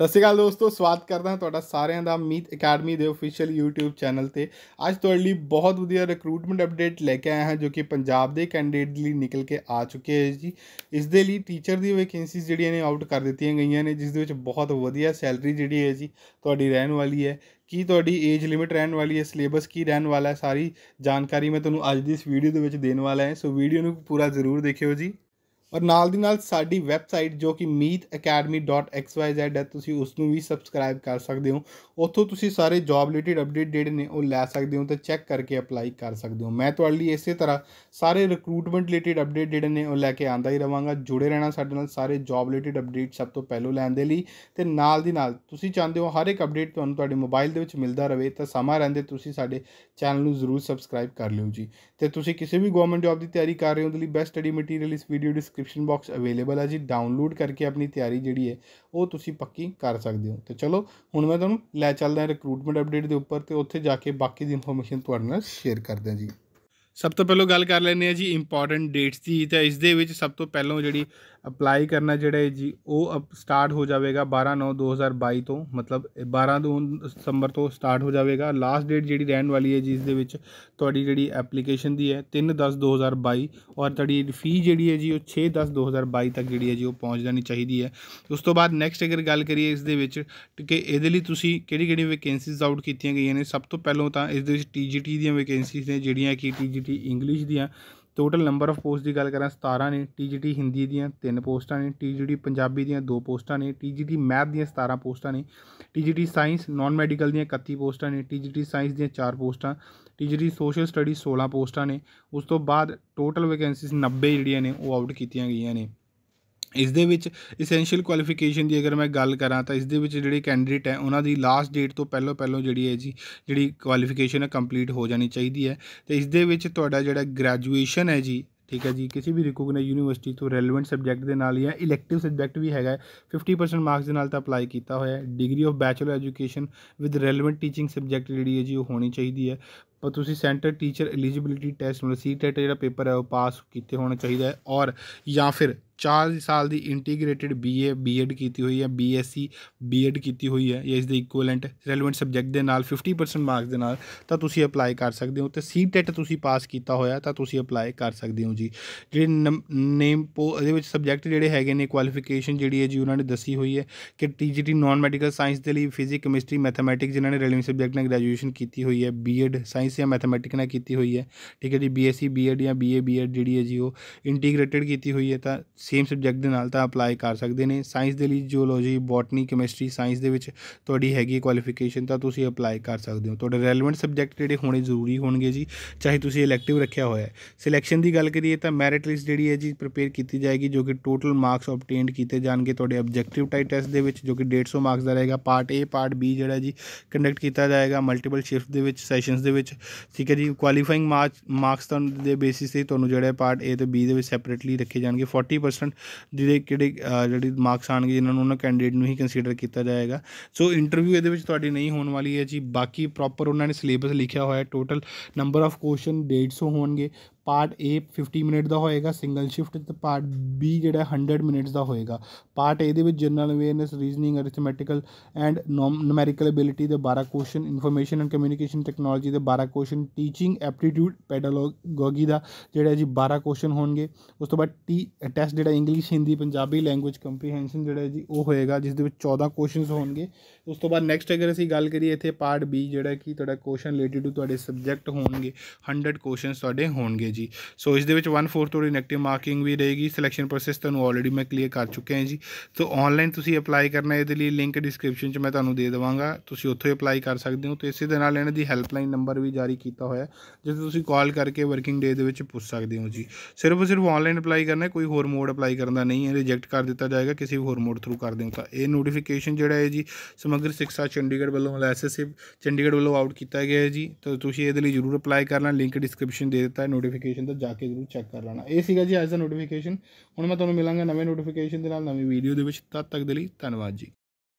ਸਤਿ ਸ਼੍ਰੀ ਅਕਾਲ ਦੋਸਤੋ ਸਵਾਗਤ ਕਰਦਾ ਹਾਂ ਤੁਹਾਡਾ ਸਾਰਿਆਂ ਦਾ ਮੀਤ ਅਕੈਡਮੀ ਦੇ ਅਫੀਸ਼ੀਅਲ YouTube ਚੈਨਲ ਤੇ ਅੱਜ ਤੁਹਾਡੇ ਲਈ ਬਹੁਤ ਵਧੀਆ ਰਿਕਰੂਟਮੈਂਟ ਅਪਡੇਟ ਲੈ ਕੇ ਆਏ ਹਾਂ ਜੋ ਕਿ ਪੰਜਾਬ ਦੇ ਕੈਂਡੀਡੇਟ ਲਈ ਨਿਕਲ ਕੇ ਆ ਚੁੱਕੇ ਹੈ ਜੀ ਇਸ ਦੇ ਲਈ ਟੀਚਰ ਦੀ ਵੈਕੈਂਸੀ ਜਿਹੜੀਆਂ ਨੇ ਆਊਟ ਕਰ ਦਿੱਤੀਆਂ ਗਈਆਂ ਨੇ ਜਿਸ ਦੇ ਵਿੱਚ ਬਹੁਤ ਵਧੀਆ ਸੈਲਰੀ ਜਿਹੜੀ ਹੈ ਜੀ ਤੁਹਾਡੀ ਰਹਿਣ ਵਾਲੀ ਹੈ ਕੀ ਤੁਹਾਡੀ ਏਜ ਲਿਮਿਟ ਰਹਿਣ ਵਾਲੀ ਹੈ ਸਿਲੇਬਸ ਕੀ ਰਹਿਣ ਵਾਲਾ ਹੈ ਸਾਰੀ ਜਾਣਕਾਰੀ ਮੈਂ ਤੁਹਾਨੂੰ ਅੱਜ ਦੀ ਇਸ ਵੀਡੀਓ ਦੇ ਵਿੱਚ ਦੇਣ ਵਾਲਾ ਹਾਂ ਸੋ ਵੀਡੀਓ ਨੂੰ ਪੂਰਾ ਜ਼ਰੂਰ ਦੇਖਿਓ ਜੀ ਔਰ ਨਾਲ ਦੀ ਨਾਲ ਸਾਡੀ ਵੈਬਸਾਈਟ ਜੋ ਕਿ meetacademy.xyz ਹੈ ਤੁਸੀਂ ਉਸ ਨੂੰ ਵੀ ਸਬਸਕ੍ਰਾਈਬ ਕਰ ਸਕਦੇ ਹੋ ਉੱਥੋਂ ਤੁਸੀਂ ਸਾਰੇ ਜੌਬ ਰਿਲੇਟਡ ਅਪਡੇਟ ਜਿਹੜੇ ਨੇ ਉਹ ਲੈ ਸਕਦੇ ਹੋ ਤੇ ਚੈੱਕ ਕਰਕੇ ਅਪਲਾਈ ਕਰ ਸਕਦੇ ਹੋ ਮੈਂ ਤੁਹਾਡੇ ਲਈ ਇਸੇ ਤਰ੍ਹਾਂ ਸਾਰੇ ਰਿਕਰੂਟਮੈਂਟ ਰਿਲੇਟਡ ਅਪਡੇਟ ਜਿਹੜੇ ਨੇ ਉਹ ਲੈ ਕੇ ਆਂਦਾ ਹੀ ਰਵਾਂਗਾ ਜੁੜੇ ਰਹਿਣਾ ਸਾਡੇ ਨਾਲ ਸਾਰੇ ਜੌਬ ਰਿਲੇਟਡ ਅਪਡੇਟ ਸਭ ਤੋਂ ਪਹਿਲੋਂ ਲੈਣ ਦੇ ਲਈ ਤੇ ਨਾਲ ਦੀ ਨਾਲ ਤੁਸੀਂ ਚਾਹੁੰਦੇ ਹੋ ਹਰ ਇੱਕ ਅਪਡੇਟ ਤੁਹਾਨੂੰ ਤੁਹਾਡੇ ਮੋਬਾਈਲ ਦੇ ਵਿੱਚ ਮਿਲਦਾ ਰਹੇ ਤਾਂ ਸਮਾਂ ਰਹਿੰਦੇ ਤੁਸੀਂ ਸਾਡੇ ਚੈਨਲ ਨੂੰ ਜ਼ਰੂਰ ਸਬਸਕ੍ਰਾਈਬ ਕਰ ਲਿਓ ਜੀ ਤੇ ਤੁਸੀਂ ਕਿਸੇ ਵੀ ਗਵਰਨਮੈਂਟ ਜੌਬ ਦੀ ਤਿਆਰੀ ਕਰ ਰਹੇ ਹੋ ਉਹਦੇ ਲਈ ਬੈਸਟ ਸਟੱਡੀ ਮਟੀਰੀਅਲ ਇਸ video description description box available ਹੈ ਜੀ ਡਾਊਨਲੋਡ ਕਰਕੇ ਆਪਣੀ ਤਿਆਰੀ ਜਿਹੜੀ ਹੈ ਉਹ ਤੁਸੀਂ ਪੱਕੀ ਕਰ ਸਕਦੇ ਹੋ ਤੇ ਚਲੋ ਹੁਣ ਮੈਂ ਤੁਹਾਨੂੰ ਲੈ ਚੱਲਦਾ ਰਿਕਰੂਟਮੈਂਟ ਅਪਡੇਟ ਦੇ ਉੱਪਰ ਤੇ ਉੱਥੇ ਜਾ ਕੇ ਬਾਕੀ ਦੀ ਇਨਫੋਰਮੇਸ਼ਨ ਤੁਹਾਡੇ ਨਾਲ ਸ਼ੇਅਰ ਹਾਂ ਜੀ ਸਭ ਤੋਂ ਪਹਿਲਾਂ ਗੱਲ ਕਰ ਲੈਣੇ ਆ ਜੀ ਇੰਪੋਰਟੈਂਟ ਡੇਟਸ ਦੀ ਤਾਂ ਇਸ ਦੇ ਵਿੱਚ ਸਭ ਤੋਂ ਪਹਿਲਾਂ ਜਿਹੜੀ ਅਪਲਾਈ ਕਰਨਾ ਜਿਹੜਾ ਜੀ ਉਹ ਸਟਾਰਟ ਹੋ ਜਾਵੇਗਾ 12 9 2022 ਤੋਂ ਮਤਲਬ 12 ਦਸੰਬਰ ਤੋਂ ਸਟਾਰਟ ਹੋ ਜਾਵੇਗਾ ਲਾਸਟ ਡੇਟ ਜਿਹੜੀ ਰਹਿਣ ਵਾਲੀ ਹੈ ਜੀ ਇਸ ਦੇ ਵਿੱਚ ਤੁਹਾਡੀ ਜਿਹੜੀ ਐਪਲੀਕੇਸ਼ਨ ਦੀ ਹੈ 3 10 2022 ਔਰ ਤੁਹਾਡੀ ਫੀ ਜਿਹੜੀ ਹੈ ਜੀ ਉਹ 6 10 2022 ਤੱਕ ਜਿਹੜੀ ਹੈ ਜੀ ਉਹ ਪਹੁੰਚ ਜਾਣੀ ਚਾਹੀਦੀ ਹੈ ਉਸ ਤੋਂ ਬਾਅਦ ਨੈਕਸਟ ਅਗਰ ਗੱਲ ਕਰੀਏ ਇਸ ਦੇ ਵਿੱਚ ਕਿ ਇਹਦੇ ਲਈ ਤੁਸੀਂ ਕਿਹੜੀ ਕਿਹੜੀ ਵੈਕੈਂਸੀਜ਼ ਆਊਟ ਕੀਤੀਆਂ ਗਈਆਂ ਨੇ ਸਭ ਤੋਂ ਪਹਿਲਾਂ ਤਾਂ ਇਸ ਦੇ ਵਿੱਚ ਟੀਜੀਟੀ ਦੀਆਂ ਵੈਕੈਂਸੀਜ਼ ਨੇ ਜਿਹੜੀਆਂ ਕਿ ਟੀਜੀਟੀ ਟੀਜੀਟੀ ਇੰਗਲਿਸ਼ ਦੀਆਂ ਟੋਟਲ ਨੰਬਰ ਆਫ ਪੋਸਟ ਦੀ ਗੱਲ ਕਰਾਂ 17 ਨੇ ਟੀਜੀਟੀ ਹਿੰਦੀ ਦੀਆਂ 3 ਪੋਸਟਾਂ ਨੇ ਟੀਜੀਟੀ ਪੰਜਾਬੀ ਦੀਆਂ 2 ਪੋਸਟਾਂ ਨੇ ਟੀਜੀਟੀ ਮੈਥ ਦੀਆਂ 17 ਪੋਸਟਾਂ ਨੇ ਟੀਜੀਟੀ ਸਾਇੰਸ ਨਾਨ ਮੈਡੀਕਲ ਦੀਆਂ 31 ਪੋਸਟਾਂ ਨੇ ਟੀਜੀਟੀ ਸਾਇੰਸ ਦੀਆਂ 4 ਪੋਸਟਾਂ ਟੀਜੀਟੀ ਸੋਸ਼ਲ ਸਟੱਡੀ 16 ਪੋਸਟਾਂ ਨੇ ਉਸ ਤੋਂ ਬਾਅਦ ਟੋਟਲ ਵੈਕੈਂਸੀਜ਼ 90 ਜਿਹੜੀਆਂ ਨੇ ਉਹ ਆਊਟ ਕੀਤੀਆਂ ਗਈਆਂ ਨੇ ਇਸ ਦੇ ਵਿੱਚ ਅਸੈਂਸ਼ੀਅਲ ਕੁਆਲੀਫਿਕੇਸ਼ਨ ਦੀ ਅਗਰ ਮੈਂ ਗੱਲ ਕਰਾਂ ਤਾਂ ਇਸ ਦੇ ਵਿੱਚ ਜਿਹੜੇ ਕੈਂਡੀਡੇਟ ਹੈ ਉਹਨਾਂ ਦੀ ਲਾਸਟ ਡੇਟ ਤੋਂ ਪਹਿਲਾਂ ਪਹਿਲਾਂ ਜਿਹੜੀ ਹੈ ਜੀ ਜਿਹੜੀ ਕੁਆਲੀਫਿਕੇਸ਼ਨ ਹੈ ਕੰਪਲੀਟ ਹੋ ਜਾਣੀ ਚਾਹੀਦੀ ਹੈ ਤੇ ਇਸ ਦੇ ਵਿੱਚ ਤੁਹਾਡਾ ਜਿਹੜਾ ਗ੍ਰੈਜੂਏਸ਼ਨ ਹੈ ਜੀ ਠੀਕ ਹੈ ਜੀ ਕਿਸੇ ਵੀ ਰਿਕੋਗਨਾਈਜ਼ ਯੂਨੀਵਰਸਿਟੀ ਤੋਂ ਰੈਲੇਵੈਂਟ ਸਬਜੈਕਟ ਦੇ ਨਾਲ ਜਾਂ ਇਲੈਕਟਿਵ ਸਬਜੈਕਟ ਵੀ ਹੈਗਾ 50% ਮਾਰਕਸ ਦੇ ਨਾਲ ਤਾਂ ਅਪਲਾਈ ਕੀਤਾ ਹੋਇਆ ਹੈ degree of bachelor education with relevant teaching subject ਜਿਹੜੀ ਹੈ ਜੀ ਉਹ ਹੋਣੀ ਚਾਹੀਦੀ ਹੈ ਪਰ ਤੁਸੀਂ ਸੈਂਟਰ ਟੀਚਰ ਐਲੀਜੀਬਿਲਟੀ ਟੈਸਟ ਮਤਲਬ ਸੀਟੈਟ ਜਿਹੜਾ ਪੇਪਰ ਹੈ ਉਹ ਪਾਸ ਕੀਤੇ ਹੋਣਾ ਚਾਹੀਦਾ ਹੈ ਔਰ ਜਾਂ ਫਿਰ 4 ਸਾਲ ਦੀ ਇੰਟੀਗ੍ਰੇਟਿਡ ਬੀਏ ਬੀਐਡ ਕੀਤੀ ਹੋਈ ਹੈ ਬੀਐਸਸੀ ਬੀਐਡ ਕੀਤੀ ਹੋਈ ਹੈ ਜਾਂ ਇਸ ਦੇ ਇਕੁਇਵਲੈਂਟ ਰੈਲੇਵੈਂਟ ਸਬਜੈਕਟ ਦੇ ਨਾਲ 50% ਮਾਰਕਸ ਦੇ ਨਾਲ ਤਾਂ ਤੁਸੀਂ ਅਪਲਾਈ ਕਰ ਸਕਦੇ ਹੋ ਤੇ ਸੀਟੈਟ e ਤੁਸੀਂ ਪਾਸ ਕੀਤਾ ਹੋਇਆ ਤਾਂ ਤੁਸੀਂ ਅਪਲਾਈ ਕਰ ਸਕਦੇ ਹੋ ਜੀ ਜਿਹੜੇ ਨੇਮ ਇਹਦੇ ਵਿੱਚ ਸਬਜੈਕਟ ਜਿਹੜੇ ਹੈਗੇ ਨੇ ਕੁਆਲੀਫਿਕੇਸ਼ਨ ਜਿਹੜੀ ਹੈ ਜੀ ਉਹਨਾਂ ਨੇ ਦੱਸੀ ਹੋਈ ਹੈ ਕਿ ਟੀਜੀਟੀ ਨਾਨ ਮੈਡੀਕਲ ਸਾਇੰਸ ਦੇ ਲਈ ਫਿਜ਼ਿਕ ਕੈਮਿਸਟਰੀ ਮੈਥਮੈਟਿਕਸ ਜਿਨ੍ਹਾਂ ਨੇ ਰੈਲੇਵੈਂਟ ਸਬਜੈਕਟ ਨਾਲ ਗ੍ਰੈਜੂਏਸ਼ਨ ਕੀਤੀ ਹੋਈ ਹੈ ਬੀਐਡ ਸਾਇੰਸ ਜਾਂ ਮੈਥਮੈਟਿਕ ਨਾਲ ਕੀਤੀ ਹੋਈ ਹੈ ਠੀਕ ਹੈ ਜੀ ਬੀਐਸਸੀ ਬੀਐਡ ਜਾਂ ਬੀਏ ਬੀਐਡ ਜਿਹੜੀ ਹੈ ਜੀ ਉਹ ਇੰਟੀਗ੍ਰੇਟਿਡ ਕੀਤੀ ਹੋਈ ਹੈ ਤਾਂ ਸੇਮ ਸਬਜੈਕਟ ਦੇ ਨਾਲ ਤਾਂ ਅਪਲਾਈ ਕਰ ਸਕਦੇ ਨੇ ਸਾਇੰਸ ਦੇ ਲਈ ਜੀਓਲੋਜੀ ਬੋਟਨੀ ਕੈਮਿਸਟਰੀ ਸਾਇੰਸ ਦੇ ਵਿੱਚ ਤੁਹਾਡੀ ਹੈਗੀ ਕੁਆਲੀਫਿਕੇਸ਼ਨ ਤਾਂ ਤੁਸੀਂ ਅਪਲਾਈ ਕਰ ਸਕਦੇ ਹੋ ਤੁਹਾਡੇ ਰੈਲੇਵੈਂਟ ਸਬਜੈਕਟ ਜਿਹੜੇ ਹੋਣੇ ਜ਼ਰੂਰੀ ਹੋਣਗੇ ਜੀ ਚਾਹੇ ਤੁਸੀਂ ਇਲੈਕਟਿਵ ਰੱਖਿਆ ਹੋਇਆ ਹੈ ਸਿਲੈਕਸ਼ਨ ਦੀ ਗੱਲ ਕਰੀਏ ਤਾਂ ਮੈਰਿਟ ਲਿਸਟ ਜਿਹੜੀ ਹੈ ਜੀ ਪ੍ਰਿਪੇਅਰ ਕੀਤੀ ਜਾਏਗੀ ਜੋ ਕਿ ਟੋਟਲ ਮਾਰਕਸ ਆਬਟੇਨਡ ਕੀਤੇ ਜਾਣਗੇ ਤੁਹਾਡੇ ਆਬਜੈਕਟਿਵ ਟਾਈਪ ਟੈਸਟ ਦੇ ਵਿੱਚ ਜੋ ਕਿ 150 ਮਾਰਕਸ ਦਾ ਰਹੇਗਾ ਪਾਰਟ ਏ ਪਾਰਟ ਬੀ ਜਿਹੜਾ ਜੀ ਕੰਡਕਟ ਕੀਤਾ ਜਾਏਗਾ ਮਲਟੀਪਲ ਸ਼ਿਫਟ ਦੇ ਵਿੱਚ ਸੈਸ਼ਨਸ ਦੇ ਵਿੱਚ ਠੀਕ ਹੈ ਜੀ ਕੁਆਲੀਫਾਈਂਗ ਮਾਰਕਸ ਦੇ ਬੇਸਿਸ ਤੇ ਤੁਹਾਨੂੰ ਜਿਹੜੇ ਪਾਰਟ ਏ ਤੇ ਬੀ ਦੇ ਵਿੱਚ ਸੈਪਰੇਟਲੀ ਰੱਖੇ ਜਾਣਗੇ 50% ਜਿਹਦੇ ਕਿਹੜੇ ਜਿਹੜੀ ਮਾਰਕਸ ਆਣਗੇ ਜਿਨ੍ਹਾਂ ਨੂੰ ਉਹਨਾਂ ਕੈਂਡੀਡੇਟ ਨੂੰ ਹੀ ਕੰਸੀਡਰ ਕੀਤਾ ਜਾਏਗਾ ਸੋ ਇੰਟਰਵਿਊ ਇਹਦੇ ਵਿੱਚ ਤੁਹਾਡੀ ਨਹੀਂ ਹੋਣ ਵਾਲੀ ਹੈ ਜੀ ਬਾਕੀ ਪ੍ਰੋਪਰ ਉਹਨਾਂ ਨੇ ਸਿਲੇਬਸ ਲਿਖਿਆ ਹੋਇਆ ਟੋਟਲ ਨੰਬਰ ਆਫ ਕੁਐਸਚਨ 150 ਹੋਣਗੇ ਪਾਰਟ A 50 ਮਿੰਟ ਦਾ ਹੋਏਗਾ ਸਿੰਗਲ ਸ਼ਿਫਟ ਤੇ ਪਾਰਟ B ਜਿਹੜਾ 100 ਮਿੰਟਸ ਦਾ ਹੋਏਗਾ ਪਾਰਟ A ਦੇ ਵਿੱਚ general awareness reasoning arithmetical and numerical ability ਦੇ 12 question information and communication technology ਦੇ 12 ਕੁਐਸਚਨ ਟੀਚਿੰਗ ਐਪਟੀਟਿਊਡ ਪੈਡਾਗੋਗੀ ਦਾ ਜਿਹੜਾ ਜੀ 12 ਕੁਐਸਚਨ ਹੋਣਗੇ ਉਸ ਤੋਂ ਬਾਅਦ ਟੀ ਟੈਸਟ ਜਿਹੜਾ English Hindi Punjabi language comprehension ਜਿਹੜਾ ਜੀ ਉਹ ਹੋਏਗਾ ਜਿਸ ਦੇ ਵਿੱਚ 14 ਕੁਐਸਚਨਸ ਹੋਣਗੇ ਉਸ ਤੋਂ ਬਾਅਦ ਨੈਕਸਟ ਅਗਰ ਅਸੀਂ ਗੱਲ ਕਰੀਏ ਇੱਥੇ ਪਾਰਟ B ਜਿਹੜਾ ਕਿ ਤੁਹਾਡਾ ਕੁਐਸਚਨ ਰਿਲੇਟਡ ਟੂ ਤੁਹਾਡੇ ਸਬਜੈਕਟ ਹੋਣਗੇ 100 ਕੁਐਸਚਨਸ ਤੁਹਾਡੇ ਹੋਣਗੇ ਹੈ ਜੀ ਸੋ ਇਸ ਦੇ ਵਿੱਚ 1/4 ਤੁਹਾਡੀ ਨੈਗੇਟਿਵ ਮਾਰਕਿੰਗ ਵੀ ਰਹੇਗੀ ਸਿਲੈਕਸ਼ਨ ਪ੍ਰੋਸੈਸ ਤੁਹਾਨੂੰ ਆਲਰੇਡੀ ਮੈਂ ਕਲੀਅਰ ਕਰ ਚੁੱਕਿਆ ਹਾਂ ਜੀ ਸੋ ਆਨਲਾਈਨ ਤੁਸੀਂ ਅਪਲਾਈ ਕਰਨਾ ਇਹਦੇ ਲਈ ਲਿੰਕ ਡਿਸਕ੍ਰਿਪਸ਼ਨ 'ਚ ਮੈਂ ਤੁਹਾਨੂੰ ਦੇ ਦਵਾਂਗਾ ਤੁਸੀਂ ਉੱਥੋਂ ਅਪਲਾਈ ਕਰ ਸਕਦੇ ਹੋ ਤੇ ਇਸੇ ਦੇ ਨਾਲ ਇਹਨਾਂ ਦੀ ਹੈਲਪਲਾਈਨ ਨੰਬਰ ਵੀ ਜਾਰੀ ਕੀਤਾ ਹੋਇਆ ਜਿਸ ਤੁਸੀਂ ਕਾਲ ਕਰਕੇ ਵਰਕਿੰਗ ਡੇ ਦੇ ਵਿੱਚ ਪੁੱਛ ਸਕਦੇ ਹੋ ਜੀ ਸਿਰਫ ਸਿਰਫ ਆਨਲਾਈਨ ਅਪਲਾਈ ਕਰਨਾ ਕੋਈ ਹੋਰ ਮੋਡ ਅਪਲਾਈ ਕਰਨ ਦਾ ਨਹੀਂ ਹੈ ਰਿਜੈਕਟ ਕਰ ਦਿੱਤਾ ਜਾਏਗਾ ਕਿਸੇ ਵੀ ਹੋਰ ਮੋਡ ਥਰੂ ਕਰ ਦਿਓ ਤਾਂ ਇਹ ਨੋਟੀਫਿਕੇਸ਼ਨ ਜਿਹੜਾ ਹੈ ਜੀ ਸਮਗਰ ਸਿਕਸ਼ਾ ਚੰਡੀਗੜ੍ਹ ਵੱਲੋਂ ਐਸਐਸਸੀ ਚੰਡੀਗੜ੍ਹ ਵੱਲੋਂ ਆਊਟ ਕੀਤਾ ਗਿਆ ਹੈ ਜੀ ਤਾਂ ਤੁਸੀਂ ਇਹਦੇ ਲਈ ਜ਼ਰੂਰ ਅਪਲਾਈ ਕਰਨਾ ਲਿੰਕ ਡਿਸਕ੍ਰਿਪਸ਼ਨ ਦੇ ਦਿੱਤਾ ਹੈ ਨੋਟੀਫਿਕੇਸ਼ਨ ਨੋਟੀਫਿਕੇਸ਼ਨ ਤਾਂ ਜਾ ਕੇ ਜ਼ਰੂਰ ਚੈੱਕ ਕਰ ਲੈਣਾ ਇਹ ਸੀਗਾ ਜੀ ਅੱਜ ਦਾ ਨੋਟੀਫਿਕੇਸ਼ਨ ਹੁਣ ਮੈਂ ਤੁਹਾਨੂੰ ਮਿਲਾਂਗਾ ਨਵੇਂ ਨੋਟੀਫਿਕੇਸ਼ਨ ਦੇ ਨਾਲ ਨਵੀਂ ਵੀਡੀਓ ਦੇ ਵਿੱਚ ਤਦ ਤੱਕ ਦੇ ਲਈ ਧੰਨਵਾਦ ਜੀ